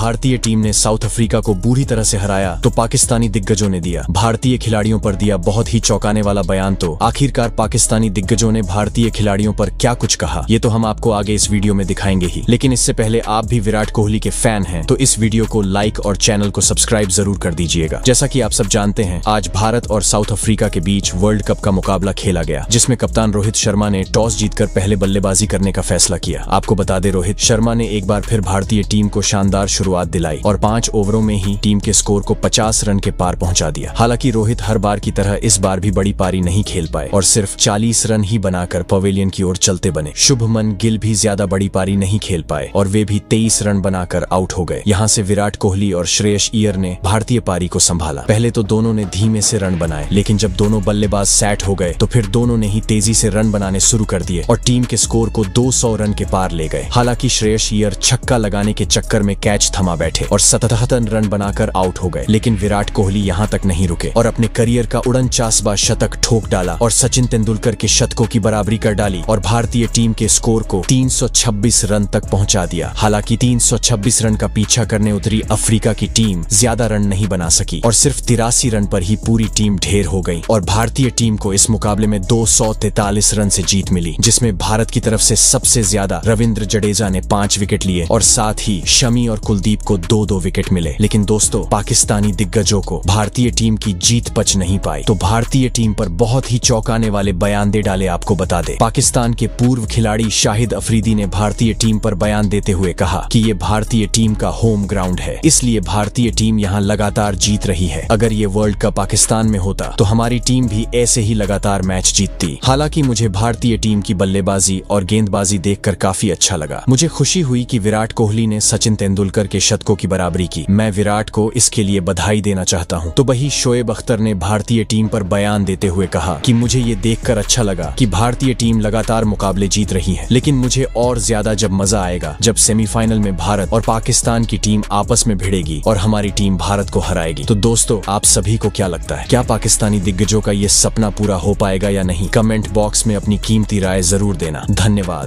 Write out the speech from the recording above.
भारतीय टीम ने south Africa को बुरी तरह से हराया तो पाकिस्तानी दिग्गजों ने दिया भारतीय खिलाड़ियों पर दिया बहुत ही चौंकाने वाला बयान तो आखिरकार पाकिस्तानी दिग्गजों ने भारतीय खिलाड़ियों पर क्या कुछ कहा ये तो हम आपको आगे इस वीडियो में दिखाएंगे ही लेकिन इससे पहले आप भी विराट कोहली के फैन है तो इस वीडियो को लाइक और चैनल को सब्सक्राइब जरूर कर दीजिएगा जैसा की आप सब जानते हैं आज भारत और साउथ अफ्रीका के बीच वर्ल्ड कप का मुकाबला खेला गया जिसमे कप्तान रोहित शर्मा ने टॉस जीतकर पहले बल्लेबाजी करने का फैसला किया आपको बता दे रोहित शर्मा ने एक बार फिर भारतीय टीम को शानदार शुरू शुरुआत दिलाई और पांच ओवरों में ही टीम के स्कोर को पचास रन के पार पहुँचा दिया हालांकि रोहित हर बार की तरह इस बार भी बड़ी पारी नहीं खेल पाए और सिर्फ चालीस रन ही बनाकर पवेलियन की ओर चलते बने शुभमन गिल भी ज्यादा बड़ी पारी नहीं खेल पाए और वे भी तेईस रन बनाकर आउट हो गए यहाँ से विराट कोहली और श्रेयस ईयर ने भारतीय पारी को संभाला पहले तो दोनों ने धीमे से रन बनाए लेकिन जब दोनों बल्लेबाज सैट हो गए तो फिर दोनों ने ही तेजी से रन बनाने शुरू कर दिए और टीम के स्कोर को 200 रन के पार ले गए हालांकि श्रेयस ईयर छक्का लगाने के चक्कर में कैच था थमा बैठे और सतहत्तर रन बनाकर आउट हो गए लेकिन विराट कोहली यहाँ तक नहीं रुके और अपने करियर का उड़नचासवा शतक ठोक डाला और सचिन तेंदुलकर के शतकों की बराबरी कर डाली और भारतीय टीम के स्कोर को 326 रन तक पहुंचा दिया हालांकि 326 रन का पीछा करने उतरी अफ्रीका की टीम ज्यादा रन नहीं बना सकी और सिर्फ तिरासी रन पर ही पूरी टीम ढेर हो गई और भारतीय टीम को इस मुकाबले में दो रन से जीत मिली जिसमें भारत की तरफ से सबसे ज्यादा रविंद्र जडेजा ने पांच विकेट लिए और साथ ही शमी और कुलदीप कुलदीप को दो दो विकेट मिले लेकिन दोस्तों पाकिस्तानी दिग्गजों को भारतीय टीम की जीत पच नहीं पाई तो भारतीय टीम पर बहुत ही चौंकाने वाले बयान दे डाले आपको बता दे पाकिस्तान के पूर्व खिलाड़ी शाहिद अफरीदी ने भारतीय टीम पर बयान देते हुए कहा कि ये भारतीय टीम का होम ग्राउंड है इसलिए भारतीय टीम यहाँ लगातार जीत रही है अगर ये वर्ल्ड कप पाकिस्तान में होता तो हमारी टीम भी ऐसे ही लगातार मैच जीतती हालांकि मुझे भारतीय टीम की बल्लेबाजी और गेंदबाजी देखकर काफी अच्छा लगा मुझे खुशी हुई कि विराट कोहली ने सचिन तेंदुलकर के के शतकों की बराबरी की मैं विराट को इसके लिए बधाई देना चाहता हूँ तो वही शोएब अख्तर ने भारतीय टीम पर बयान देते हुए कहा कि मुझे ये देखकर अच्छा लगा कि भारतीय टीम लगातार मुकाबले जीत रही है लेकिन मुझे और ज्यादा जब मजा आएगा जब सेमीफाइनल में भारत और पाकिस्तान की टीम आपस में भिड़ेगी और हमारी टीम भारत को हराएगी तो दोस्तों आप सभी को क्या लगता है क्या पाकिस्तानी दिग्गजों का ये सपना पूरा हो पाएगा या नहीं कमेंट बॉक्स में अपनी कीमती राय जरूर देना धन्यवाद